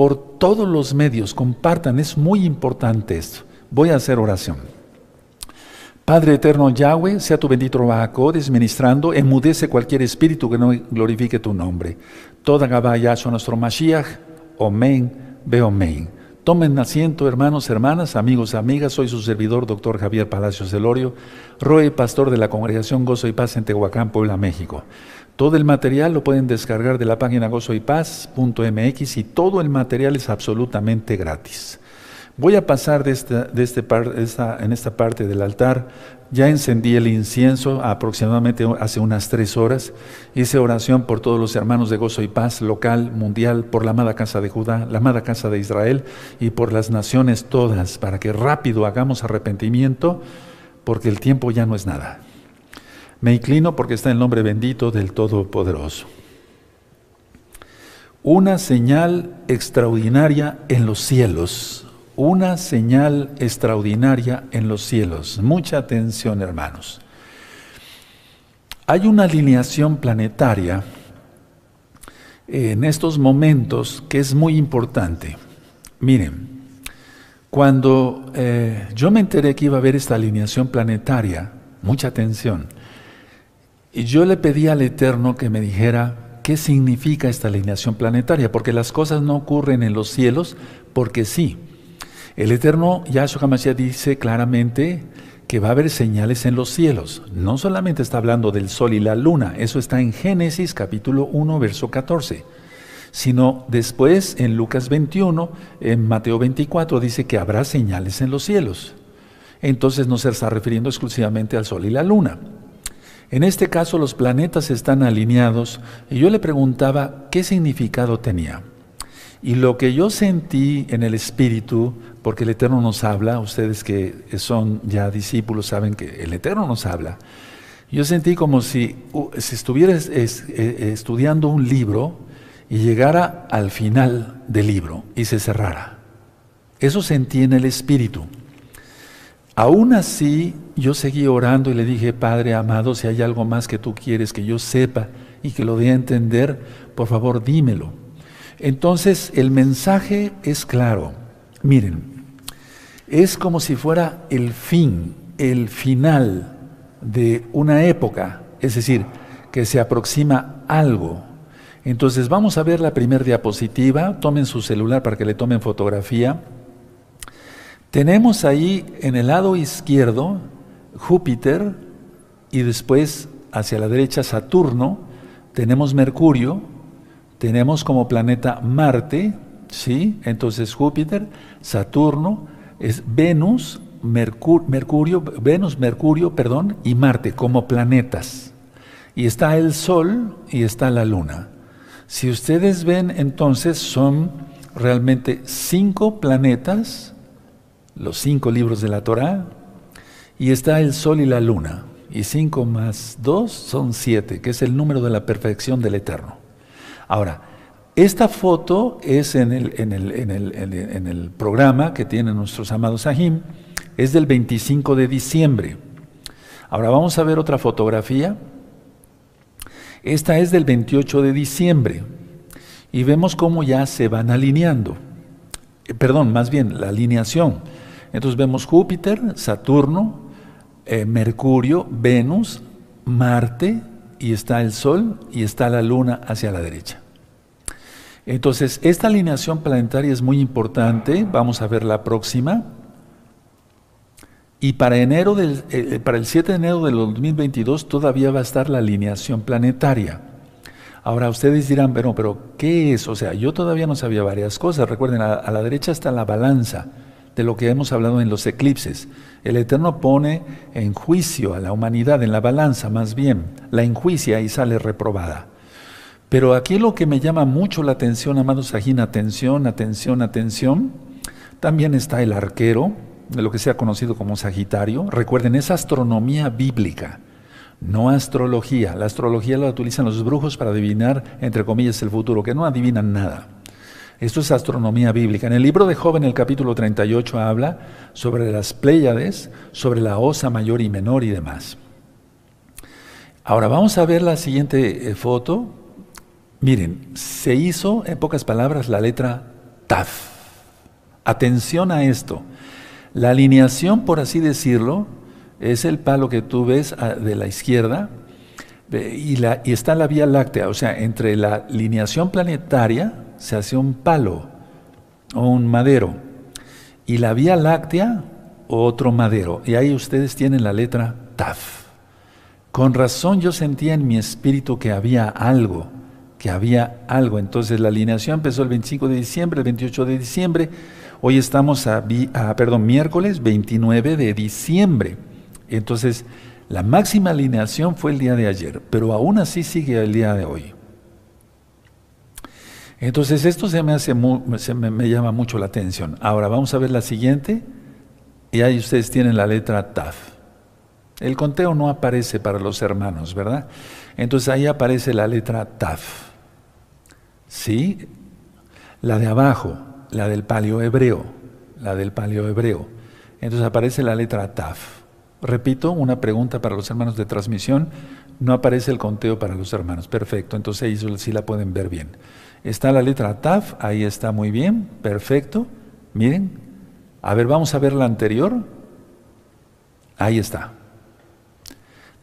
por todos los medios, compartan, es muy importante esto. Voy a hacer oración. Padre eterno Yahweh, sea tu bendito Bajacodes ministrando, enmudece cualquier espíritu que no glorifique tu nombre. Toda Gabá Yahshua nuestro Mashiach. Amén. Ve amén. Tomen asiento, hermanos, hermanas, amigos, amigas. Soy su servidor, doctor Javier Palacios Delorio, Roe, pastor de la Congregación Gozo y Paz en Tehuacán, Puebla, México. Todo el material lo pueden descargar de la página gozoypaz.mx y todo el material es absolutamente gratis. Voy a pasar de esta, de este par, en esta parte del altar ya encendí el incienso aproximadamente hace unas tres horas. Hice oración por todos los hermanos de gozo y paz local, mundial, por la amada casa de Judá, la amada casa de Israel y por las naciones todas, para que rápido hagamos arrepentimiento, porque el tiempo ya no es nada. Me inclino porque está el nombre bendito del Todopoderoso. Una señal extraordinaria en los cielos una señal extraordinaria en los cielos. Mucha atención, hermanos. Hay una alineación planetaria eh, en estos momentos que es muy importante. Miren, cuando eh, yo me enteré que iba a haber esta alineación planetaria, mucha atención, y yo le pedí al Eterno que me dijera qué significa esta alineación planetaria, porque las cosas no ocurren en los cielos porque sí, el eterno Yahshua HaMashiach dice claramente que va a haber señales en los cielos. No solamente está hablando del sol y la luna, eso está en Génesis capítulo 1, verso 14, sino después en Lucas 21, en Mateo 24, dice que habrá señales en los cielos. Entonces no se está refiriendo exclusivamente al sol y la luna. En este caso los planetas están alineados y yo le preguntaba qué significado tenía. Y lo que yo sentí en el espíritu porque el Eterno nos habla, ustedes que son ya discípulos saben que el Eterno nos habla. Yo sentí como si, uh, estuviera eh, eh, estudiando un libro y llegara al final del libro y se cerrara. Eso sentí en el espíritu. Aún así, yo seguí orando y le dije, Padre amado, si hay algo más que tú quieres que yo sepa y que lo dé a entender, por favor dímelo. Entonces, el mensaje es claro. Miren, es como si fuera el fin, el final de una época, es decir, que se aproxima algo. Entonces vamos a ver la primera diapositiva, tomen su celular para que le tomen fotografía. Tenemos ahí en el lado izquierdo Júpiter y después hacia la derecha Saturno, tenemos Mercurio, tenemos como planeta Marte, ¿sí? Entonces Júpiter, Saturno, es Venus, Mercurio, Venus, Mercurio, perdón, y Marte como planetas. Y está el Sol y está la Luna. Si ustedes ven, entonces son realmente cinco planetas, los cinco libros de la Torá, y está el Sol y la Luna. Y cinco más dos son siete, que es el número de la perfección del Eterno. Ahora, esta foto es en el, programa que tienen nuestros amados Sahim, es del 25 de diciembre. Ahora vamos a ver otra fotografía. Esta es del 28 de diciembre y vemos cómo ya se van alineando. Eh, perdón, más bien la alineación. Entonces vemos Júpiter, Saturno, eh, Mercurio, Venus, Marte y está el Sol y está la Luna hacia la derecha. Entonces, esta alineación planetaria es muy importante, vamos a ver la próxima. Y para, enero eh, para el 7 de enero del 2022 todavía va a estar la alineación planetaria. Ahora ustedes dirán, pero, pero ¿qué es? O sea, yo todavía no sabía varias cosas. Recuerden, a la derecha está la balanza de lo que hemos hablado en los eclipses. El Eterno pone en juicio a la humanidad, en la balanza más bien, la enjuicia y sale reprobada. Pero aquí lo que me llama mucho la atención, amado Sajín, atención, atención, atención, también está el arquero, de lo que sea conocido como Sagitario. Recuerden, es astronomía bíblica, no astrología. La astrología la utilizan los brujos para adivinar, entre comillas, el futuro, que no adivinan nada. Esto es astronomía bíblica. En el libro de Joven, el capítulo 38, habla sobre las Pléyades, sobre la Osa mayor y menor y demás. Ahora vamos a ver la siguiente eh, foto. Miren, se hizo, en pocas palabras, la letra TAF. Atención a esto. La alineación, por así decirlo, es el palo que tú ves ah, de la izquierda y, está la Vía Láctea. O sea, entre la alineación planetaria se hace un palo o un madero y la Vía Láctea otro madero. Y ahí ustedes tienen la letra TAF. Con razón yo sentía en mi espíritu que había algo que había algo. Entonces la alineación empezó el 25 de diciembre, el 28 de diciembre. Hoy estamos a, perdón, miércoles 29 de diciembre. Entonces, la máxima alineación fue el día de ayer, pero aún así sigue el día de hoy. Entonces, esto se me, hace me llama mucho la atención. Ahora, vamos a ver la siguiente. Y ahí ustedes tienen la letra TAF. El conteo no aparece para los hermanos, ¿verdad? Entonces ahí aparece la letra TAF. ¿Sí? La de abajo, la del palio hebreo, la del palio hebreo. Entonces aparece la letra Taf. Repito, una pregunta para los hermanos de transmisión. No aparece el conteo para los hermanos. Perfecto, entonces ahí sí la pueden ver bien. Está la letra Taf, ahí está muy bien, perfecto. Miren, a ver, vamos a ver la anterior. Ahí está.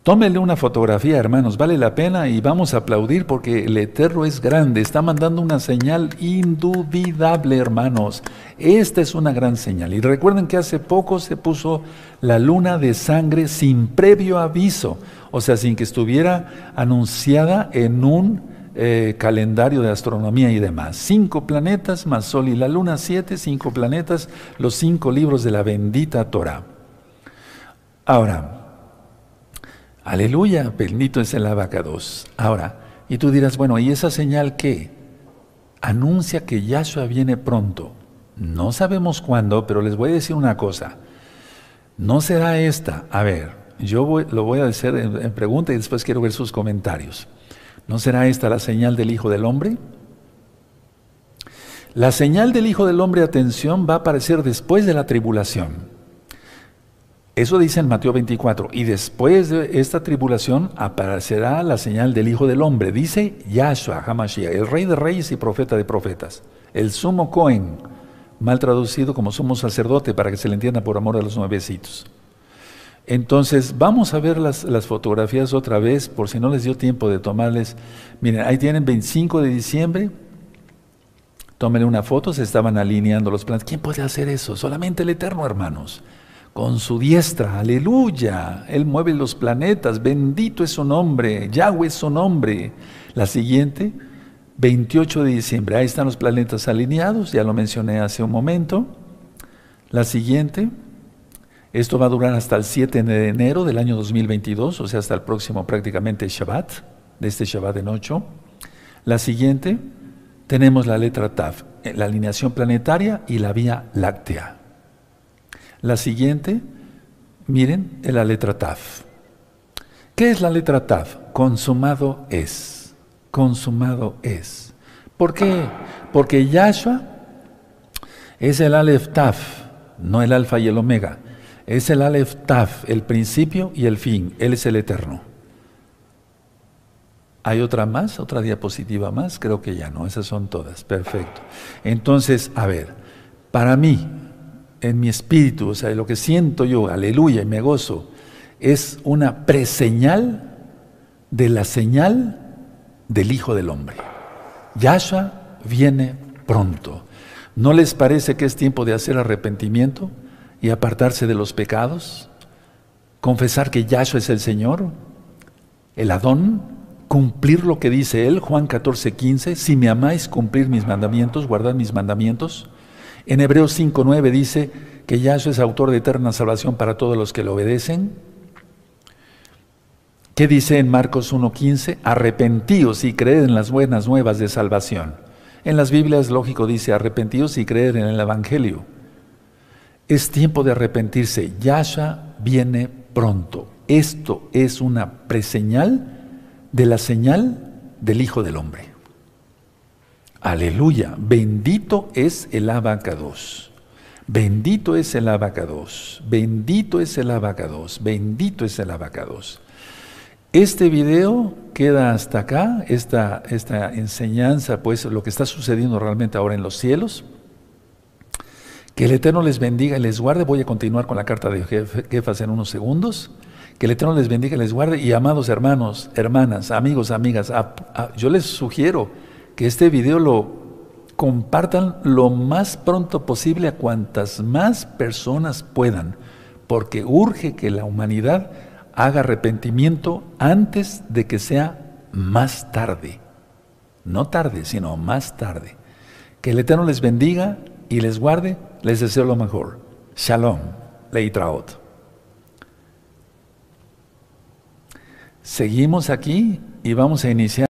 Tómenle una fotografía, hermanos, vale la pena y vamos a aplaudir porque el Eterno es grande, está mandando una señal indudable, hermanos. Esta es una gran señal. Y recuerden que hace poco se puso la luna de sangre sin previo aviso, o sea, sin que estuviera anunciada en un eh, calendario de astronomía y demás. Cinco planetas más Sol y la luna, siete, cinco planetas, los cinco libros de la bendita Torah. Ahora, Aleluya, bendito es el 2. Ahora, y tú dirás, bueno, ¿y esa señal qué? Anuncia que Yahshua viene pronto. No sabemos cuándo, pero les voy a decir una cosa. No será esta. A ver, yo lo voy a decir en pregunta y después quiero ver sus comentarios. ¿No será esta la señal del Hijo del Hombre? La señal del Hijo del Hombre, atención, va a aparecer después de la tribulación. Eso dice en Mateo 24. Y después de esta tribulación aparecerá la señal del Hijo del Hombre. Dice Yahshua Hamashiach, el Rey de Reyes y Profeta de Profetas. El Sumo Cohen, mal traducido como Sumo Sacerdote, para que se le entienda por amor a los nuevecitos. Entonces, vamos a ver las, fotografías otra vez, por si no les dio tiempo de tomarles. Miren, ahí tienen 25 de diciembre, Tómenle una foto, se estaban alineando los planes, ¿Quién puede hacer eso? Solamente el Eterno, hermanos con su diestra, aleluya. Él mueve los planetas, bendito es su nombre, Yahweh es su nombre. La siguiente, 28 de diciembre, ahí están los planetas alineados, ya lo mencioné hace un momento. La siguiente, esto va a durar hasta el 7 de enero del año 2022, o sea, hasta el próximo prácticamente Shabbat, de este Shabbat en noche. La siguiente, tenemos la letra TAF, eh, la alineación planetaria y la vía láctea. La siguiente, miren, es la letra Taf. ¿Qué es la letra Taf? Consumado es. Consumado es. ¿Por qué? Porque Yahshua es el Alef Taf, no el Alfa y el Omega. Es el Alef Taf, el principio y el fin. Él es el eterno. ¿Hay otra más? ¿Otra diapositiva más? Creo que ya no, esas son todas. Perfecto. Entonces, a ver, para mí, en mi espíritu, o sea, lo que siento yo, aleluya, y me gozo, es una preseñal de la señal del Hijo del Hombre. Yahshua viene pronto. ¿No les parece que es tiempo de hacer arrepentimiento y apartarse de los pecados? Confesar que Yahshua es el Señor, el Adón, cumplir lo que dice Él, Juan 14, 15, si me amáis, cumplir mis mandamientos, guardad mis mandamientos. En Hebreos 5.9 dice que Yahshua es autor de eterna salvación para todos los que le obedecen. ¿Qué dice en Marcos 1.15? Arrepentíos y creed en las buenas nuevas de salvación. En las Biblias, lógico, dice arrepentíos y creed en el Evangelio. Es tiempo de arrepentirse. Yahshua viene pronto. Esto es una preseñal de la señal del Hijo del Hombre. Aleluya, bendito es el abacados. Bendito es el abacados. Bendito es el abacados. Bendito es el abacados. Este video queda hasta acá, esta, esta enseñanza, pues lo que está sucediendo realmente ahora en los cielos. Que el Eterno les bendiga y les guarde. Voy a continuar con la carta de jefas en unos segundos. Que el Eterno les bendiga y les guarde. Y amados hermanos, hermanas, amigos, amigas, yo les sugiero que este video lo compartan lo más pronto posible a cuantas más personas puedan, porque urge que la humanidad haga arrepentimiento antes de que sea más tarde. No tarde, sino más tarde. Que el Eterno les bendiga y les guarde. Les deseo lo mejor. Shalom. Leitraot. Seguimos aquí y vamos a iniciar.